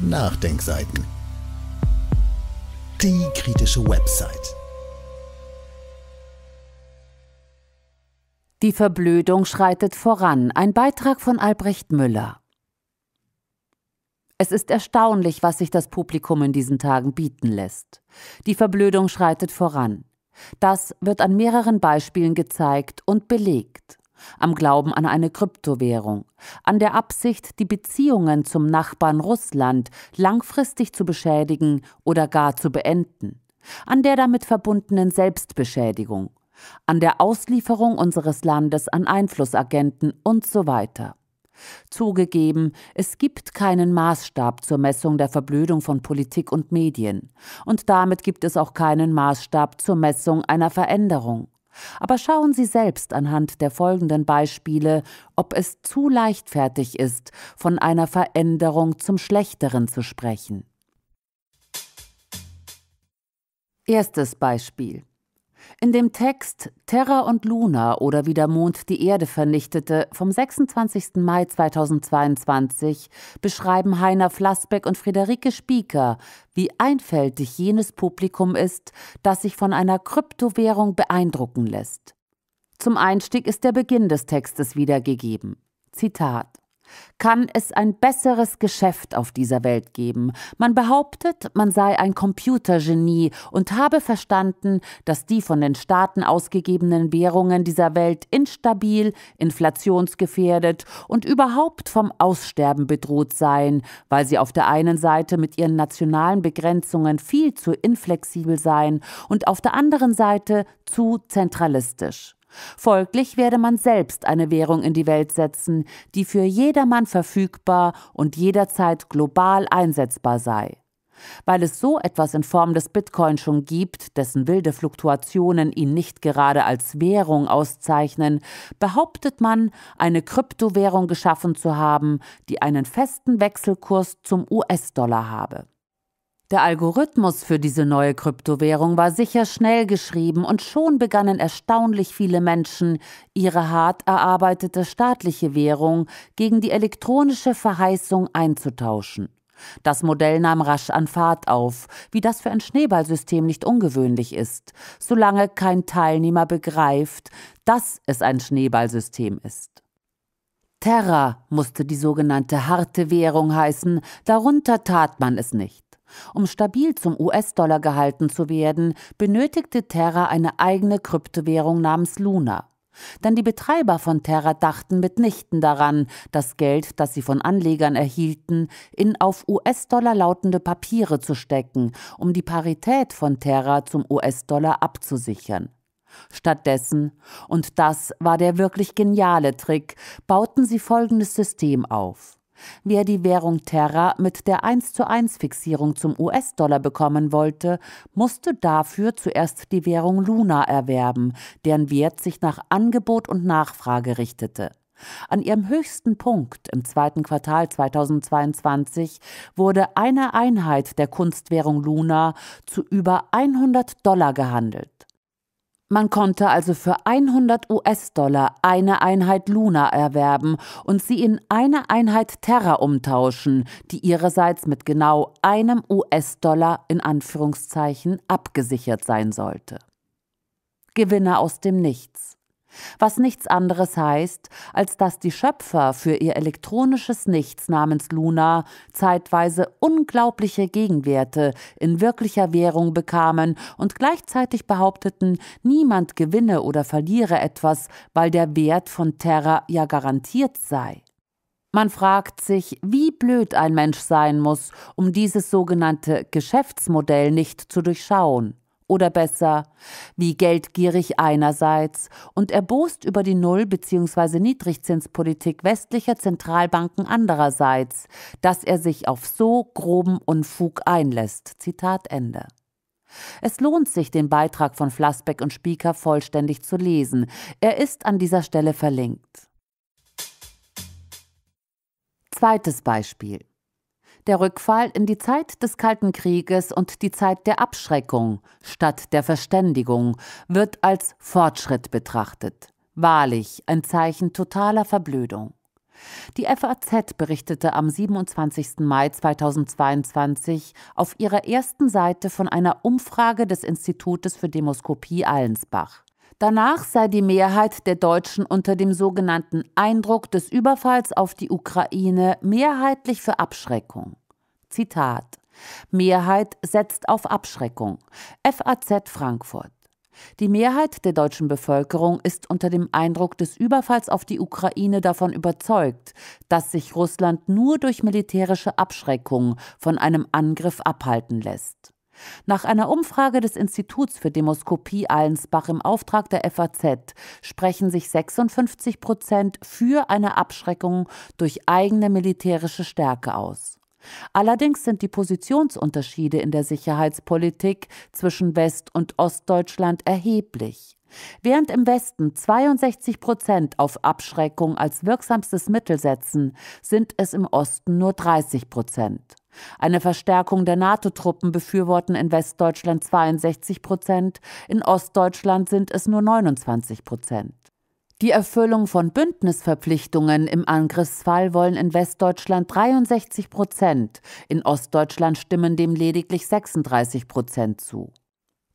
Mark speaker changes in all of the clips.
Speaker 1: Nachdenkseiten. Die kritische Website. Die Verblödung schreitet voran. Ein Beitrag von Albrecht Müller. Es ist erstaunlich, was sich das Publikum in diesen Tagen bieten lässt. Die Verblödung schreitet voran. Das wird an mehreren Beispielen gezeigt und belegt am Glauben an eine Kryptowährung, an der Absicht, die Beziehungen zum Nachbarn Russland langfristig zu beschädigen oder gar zu beenden, an der damit verbundenen Selbstbeschädigung, an der Auslieferung unseres Landes an Einflussagenten und so weiter. Zugegeben, es gibt keinen Maßstab zur Messung der Verblödung von Politik und Medien, und damit gibt es auch keinen Maßstab zur Messung einer Veränderung. Aber schauen Sie selbst anhand der folgenden Beispiele, ob es zu leichtfertig ist, von einer Veränderung zum Schlechteren zu sprechen. Erstes Beispiel. In dem Text Terra und Luna oder wie der Mond die Erde vernichtete vom 26. Mai 2022 beschreiben Heiner Flassbeck und Friederike Spieker, wie einfältig jenes Publikum ist, das sich von einer Kryptowährung beeindrucken lässt. Zum Einstieg ist der Beginn des Textes wiedergegeben. Zitat kann es ein besseres Geschäft auf dieser Welt geben? Man behauptet, man sei ein Computergenie und habe verstanden, dass die von den Staaten ausgegebenen Währungen dieser Welt instabil, inflationsgefährdet und überhaupt vom Aussterben bedroht seien, weil sie auf der einen Seite mit ihren nationalen Begrenzungen viel zu inflexibel seien und auf der anderen Seite zu zentralistisch. Folglich werde man selbst eine Währung in die Welt setzen, die für jedermann verfügbar und jederzeit global einsetzbar sei. Weil es so etwas in Form des Bitcoin schon gibt, dessen wilde Fluktuationen ihn nicht gerade als Währung auszeichnen, behauptet man, eine Kryptowährung geschaffen zu haben, die einen festen Wechselkurs zum US-Dollar habe. Der Algorithmus für diese neue Kryptowährung war sicher schnell geschrieben und schon begannen erstaunlich viele Menschen, ihre hart erarbeitete staatliche Währung gegen die elektronische Verheißung einzutauschen. Das Modell nahm rasch an Fahrt auf, wie das für ein Schneeballsystem nicht ungewöhnlich ist, solange kein Teilnehmer begreift, dass es ein Schneeballsystem ist. Terra musste die sogenannte harte Währung heißen, darunter tat man es nicht. Um stabil zum US-Dollar gehalten zu werden, benötigte Terra eine eigene Kryptowährung namens Luna. Denn die Betreiber von Terra dachten mitnichten daran, das Geld, das sie von Anlegern erhielten, in auf US-Dollar lautende Papiere zu stecken, um die Parität von Terra zum US-Dollar abzusichern. Stattdessen, und das war der wirklich geniale Trick, bauten sie folgendes System auf. Wer die Währung Terra mit der 1 zu 1 Fixierung zum US-Dollar bekommen wollte, musste dafür zuerst die Währung Luna erwerben, deren Wert sich nach Angebot und Nachfrage richtete. An ihrem höchsten Punkt im zweiten Quartal 2022 wurde eine Einheit der Kunstwährung Luna zu über 100 Dollar gehandelt. Man konnte also für 100 US-Dollar eine Einheit Luna erwerben und sie in eine Einheit Terra umtauschen, die ihrerseits mit genau einem US-Dollar in Anführungszeichen abgesichert sein sollte. Gewinner aus dem Nichts was nichts anderes heißt, als dass die Schöpfer für ihr elektronisches Nichts namens Luna zeitweise unglaubliche Gegenwerte in wirklicher Währung bekamen und gleichzeitig behaupteten, niemand gewinne oder verliere etwas, weil der Wert von Terra ja garantiert sei. Man fragt sich, wie blöd ein Mensch sein muss, um dieses sogenannte Geschäftsmodell nicht zu durchschauen. Oder besser, wie geldgierig einerseits und erbost über die Null- bzw. Niedrigzinspolitik westlicher Zentralbanken andererseits, dass er sich auf so groben Unfug einlässt. Zitat Ende. Es lohnt sich, den Beitrag von Flassbeck und Spieker vollständig zu lesen. Er ist an dieser Stelle verlinkt. Zweites Beispiel der Rückfall in die Zeit des Kalten Krieges und die Zeit der Abschreckung statt der Verständigung wird als Fortschritt betrachtet. Wahrlich ein Zeichen totaler Verblödung. Die FAZ berichtete am 27. Mai 2022 auf ihrer ersten Seite von einer Umfrage des Institutes für Demoskopie Allensbach. Danach sei die Mehrheit der Deutschen unter dem sogenannten Eindruck des Überfalls auf die Ukraine mehrheitlich für Abschreckung. Zitat Mehrheit setzt auf Abschreckung. FAZ Frankfurt. Die Mehrheit der deutschen Bevölkerung ist unter dem Eindruck des Überfalls auf die Ukraine davon überzeugt, dass sich Russland nur durch militärische Abschreckung von einem Angriff abhalten lässt. Nach einer Umfrage des Instituts für Demoskopie Allensbach im Auftrag der FAZ sprechen sich 56 Prozent für eine Abschreckung durch eigene militärische Stärke aus. Allerdings sind die Positionsunterschiede in der Sicherheitspolitik zwischen West- und Ostdeutschland erheblich. Während im Westen 62 Prozent auf Abschreckung als wirksamstes Mittel setzen, sind es im Osten nur 30 Prozent. Eine Verstärkung der NATO-Truppen befürworten in Westdeutschland 62 Prozent, in Ostdeutschland sind es nur 29 Prozent. Die Erfüllung von Bündnisverpflichtungen im Angriffsfall wollen in Westdeutschland 63 Prozent, in Ostdeutschland stimmen dem lediglich 36 Prozent zu.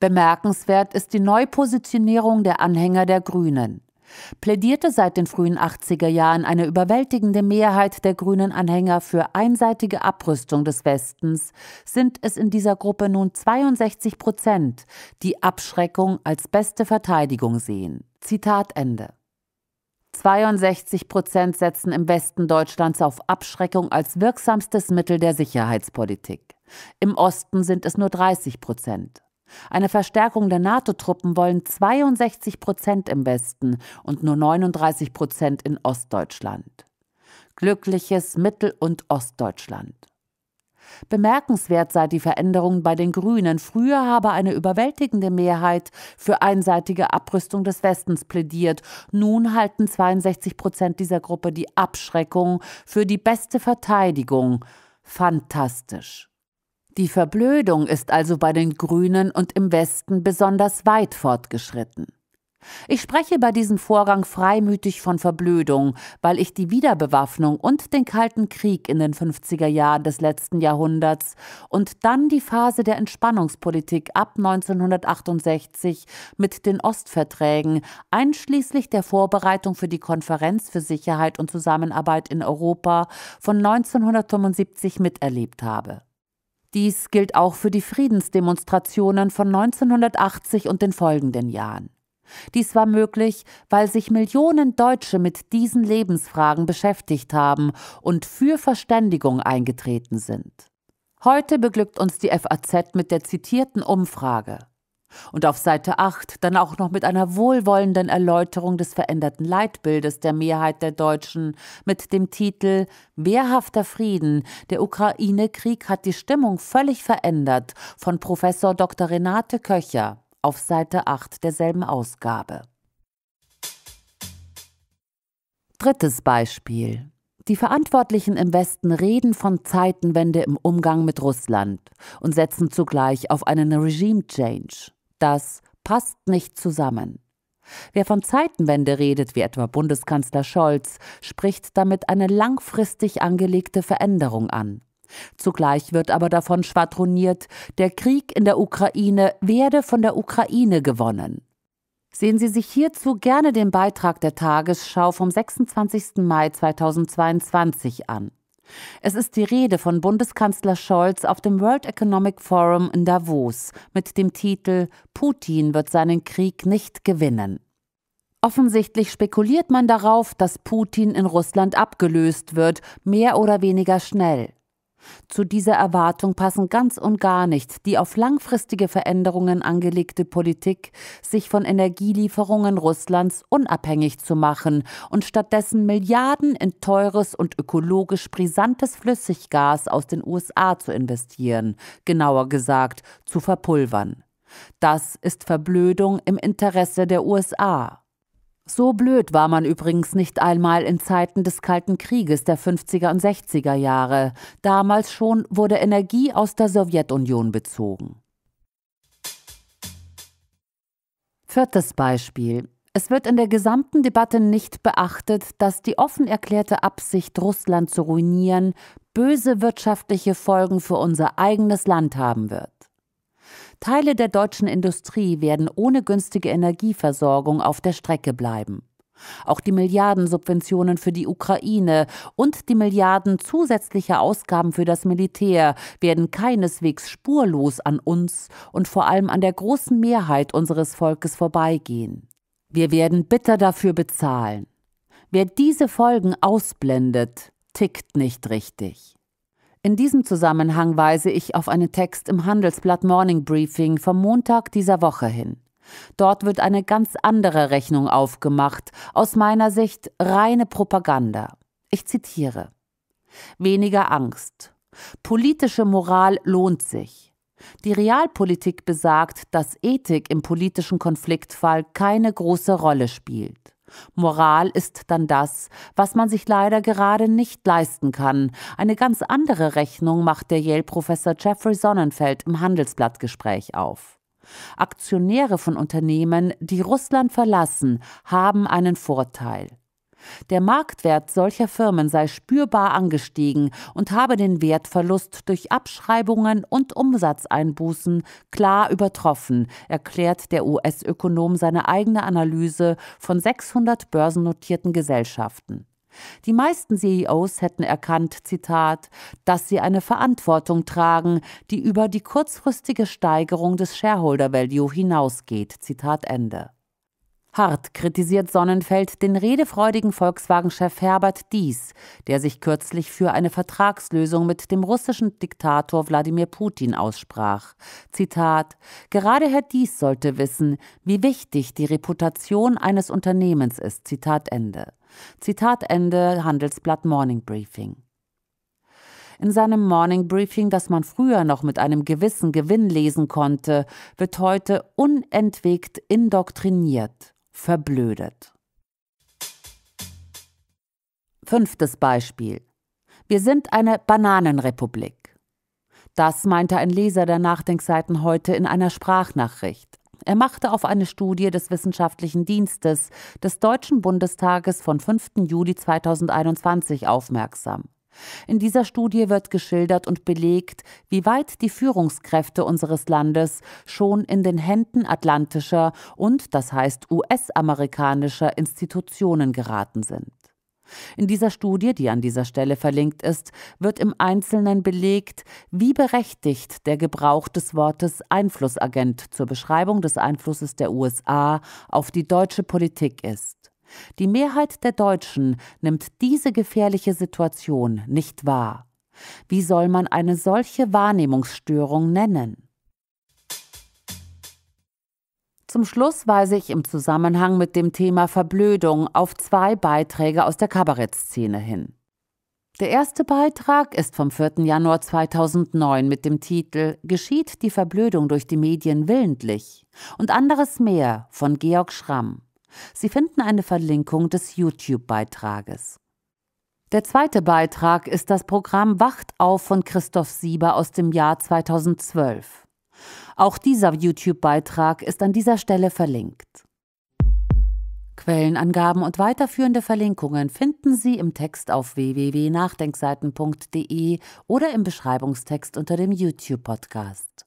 Speaker 1: Bemerkenswert ist die Neupositionierung der Anhänger der Grünen. Plädierte seit den frühen 80er Jahren eine überwältigende Mehrheit der grünen Anhänger für einseitige Abrüstung des Westens, sind es in dieser Gruppe nun 62 Prozent, die Abschreckung als beste Verteidigung sehen. Zitat Ende. 62 Prozent setzen im Westen Deutschlands auf Abschreckung als wirksamstes Mittel der Sicherheitspolitik. Im Osten sind es nur 30 Prozent. Eine Verstärkung der NATO-Truppen wollen 62 Prozent im Westen und nur 39 Prozent in Ostdeutschland. Glückliches Mittel- und Ostdeutschland. Bemerkenswert sei die Veränderung bei den Grünen. Früher habe eine überwältigende Mehrheit für einseitige Abrüstung des Westens plädiert. Nun halten 62 Prozent dieser Gruppe die Abschreckung für die beste Verteidigung. Fantastisch. Die Verblödung ist also bei den Grünen und im Westen besonders weit fortgeschritten. Ich spreche bei diesem Vorgang freimütig von Verblödung, weil ich die Wiederbewaffnung und den Kalten Krieg in den 50er Jahren des letzten Jahrhunderts und dann die Phase der Entspannungspolitik ab 1968 mit den Ostverträgen, einschließlich der Vorbereitung für die Konferenz für Sicherheit und Zusammenarbeit in Europa von 1975 miterlebt habe. Dies gilt auch für die Friedensdemonstrationen von 1980 und den folgenden Jahren. Dies war möglich, weil sich Millionen Deutsche mit diesen Lebensfragen beschäftigt haben und für Verständigung eingetreten sind. Heute beglückt uns die FAZ mit der zitierten Umfrage. Und auf Seite 8 dann auch noch mit einer wohlwollenden Erläuterung des veränderten Leitbildes der Mehrheit der Deutschen mit dem Titel Wehrhafter Frieden. Der Ukraine-Krieg hat die Stimmung völlig verändert von Professor Dr. Renate Köcher auf Seite 8 derselben Ausgabe. Drittes Beispiel. Die Verantwortlichen im Westen reden von Zeitenwende im Umgang mit Russland und setzen zugleich auf einen Regime-Change. Das passt nicht zusammen. Wer von Zeitenwende redet, wie etwa Bundeskanzler Scholz, spricht damit eine langfristig angelegte Veränderung an. Zugleich wird aber davon schwadroniert, der Krieg in der Ukraine werde von der Ukraine gewonnen. Sehen Sie sich hierzu gerne den Beitrag der Tagesschau vom 26. Mai 2022 an. Es ist die Rede von Bundeskanzler Scholz auf dem World Economic Forum in Davos mit dem Titel Putin wird seinen Krieg nicht gewinnen. Offensichtlich spekuliert man darauf, dass Putin in Russland abgelöst wird, mehr oder weniger schnell. Zu dieser Erwartung passen ganz und gar nicht die auf langfristige Veränderungen angelegte Politik, sich von Energielieferungen Russlands unabhängig zu machen und stattdessen Milliarden in teures und ökologisch brisantes Flüssiggas aus den USA zu investieren, genauer gesagt zu verpulvern. Das ist Verblödung im Interesse der USA. So blöd war man übrigens nicht einmal in Zeiten des Kalten Krieges der 50er und 60er Jahre. Damals schon wurde Energie aus der Sowjetunion bezogen. Viertes Beispiel. Es wird in der gesamten Debatte nicht beachtet, dass die offen erklärte Absicht, Russland zu ruinieren, böse wirtschaftliche Folgen für unser eigenes Land haben wird. Teile der deutschen Industrie werden ohne günstige Energieversorgung auf der Strecke bleiben. Auch die Milliardensubventionen für die Ukraine und die Milliarden zusätzlicher Ausgaben für das Militär werden keineswegs spurlos an uns und vor allem an der großen Mehrheit unseres Volkes vorbeigehen. Wir werden bitter dafür bezahlen. Wer diese Folgen ausblendet, tickt nicht richtig. In diesem Zusammenhang weise ich auf einen Text im Handelsblatt Morning Briefing vom Montag dieser Woche hin. Dort wird eine ganz andere Rechnung aufgemacht, aus meiner Sicht reine Propaganda. Ich zitiere Weniger Angst. Politische Moral lohnt sich. Die Realpolitik besagt, dass Ethik im politischen Konfliktfall keine große Rolle spielt. Moral ist dann das, was man sich leider gerade nicht leisten kann. Eine ganz andere Rechnung macht der Yale-Professor Jeffrey Sonnenfeld im Handelsblattgespräch auf. Aktionäre von Unternehmen, die Russland verlassen, haben einen Vorteil. Der Marktwert solcher Firmen sei spürbar angestiegen und habe den Wertverlust durch Abschreibungen und Umsatzeinbußen klar übertroffen, erklärt der US-Ökonom seine eigene Analyse von 600 börsennotierten Gesellschaften. Die meisten CEOs hätten erkannt, Zitat, dass sie eine Verantwortung tragen, die über die kurzfristige Steigerung des Shareholder Value hinausgeht, Zitat Ende. Hart kritisiert Sonnenfeld den redefreudigen Volkswagen-Chef Herbert Dies, der sich kürzlich für eine Vertragslösung mit dem russischen Diktator Wladimir Putin aussprach. Zitat: Gerade Herr Dies sollte wissen, wie wichtig die Reputation eines Unternehmens ist. Zitat Ende. Zitat Ende Handelsblatt Morning Briefing. In seinem Morning Briefing, das man früher noch mit einem gewissen Gewinn lesen konnte, wird heute unentwegt indoktriniert verblödet. Fünftes Beispiel. Wir sind eine Bananenrepublik. Das meinte ein Leser der Nachdenkseiten heute in einer Sprachnachricht. Er machte auf eine Studie des Wissenschaftlichen Dienstes des Deutschen Bundestages von 5. Juli 2021 aufmerksam. In dieser Studie wird geschildert und belegt, wie weit die Führungskräfte unseres Landes schon in den Händen atlantischer und das heißt US-amerikanischer Institutionen geraten sind. In dieser Studie, die an dieser Stelle verlinkt ist, wird im Einzelnen belegt, wie berechtigt der Gebrauch des Wortes Einflussagent zur Beschreibung des Einflusses der USA auf die deutsche Politik ist. Die Mehrheit der Deutschen nimmt diese gefährliche Situation nicht wahr. Wie soll man eine solche Wahrnehmungsstörung nennen? Zum Schluss weise ich im Zusammenhang mit dem Thema Verblödung auf zwei Beiträge aus der Kabarettszene hin. Der erste Beitrag ist vom 4. Januar 2009 mit dem Titel Geschieht die Verblödung durch die Medien willentlich? und anderes mehr von Georg Schramm. Sie finden eine Verlinkung des YouTube-Beitrages. Der zweite Beitrag ist das Programm Wacht auf von Christoph Sieber aus dem Jahr 2012. Auch dieser YouTube-Beitrag ist an dieser Stelle verlinkt. Quellenangaben und weiterführende Verlinkungen finden Sie im Text auf www.nachdenkseiten.de oder im Beschreibungstext unter dem YouTube-Podcast.